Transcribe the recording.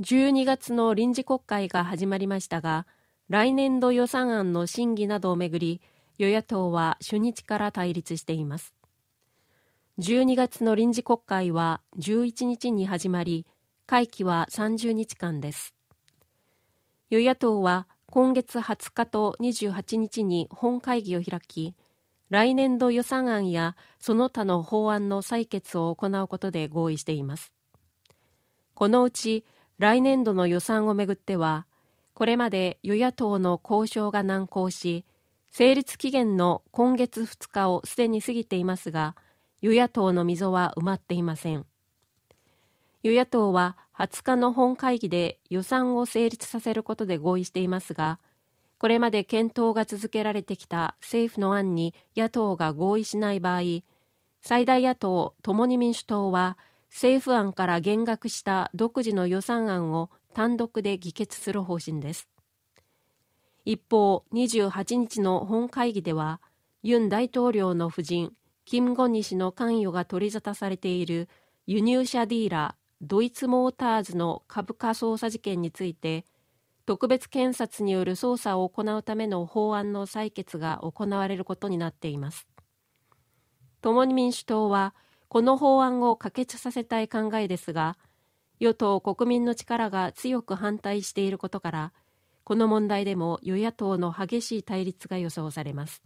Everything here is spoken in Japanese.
12月の臨時国会が始まりましたが来年度予算案の審議などをめぐり与野党は初日から対立しています12月の臨時国会は11日に始まり会期は30日間です与野党は今月20日と28日に本会議を開き来年度予算案やその他の法案の採決を行うことで合意していますこのうち来年度の予算をめぐっては、これまで与野党の交渉が難航し、成立期限の今月2日をすでに過ぎていますが、与野党の溝は埋まっていません。与野党は20日の本会議で予算を成立させることで合意していますが、これまで検討が続けられてきた政府の案に野党が合意しない場合、最大野党・共に民主党は政府案から減額した独自の予算案を単独で議決する方針です一方28日の本会議ではユン大統領の夫人キム・ゴニ氏の関与が取り沙汰されている輸入車ディーラードイツモーターズの株価操作事件について特別検察による捜査を行うための法案の採決が行われることになっています共に民主党はこの法案を可決させたい考えですが、与党・国民の力が強く反対していることから、この問題でも与野党の激しい対立が予想されます。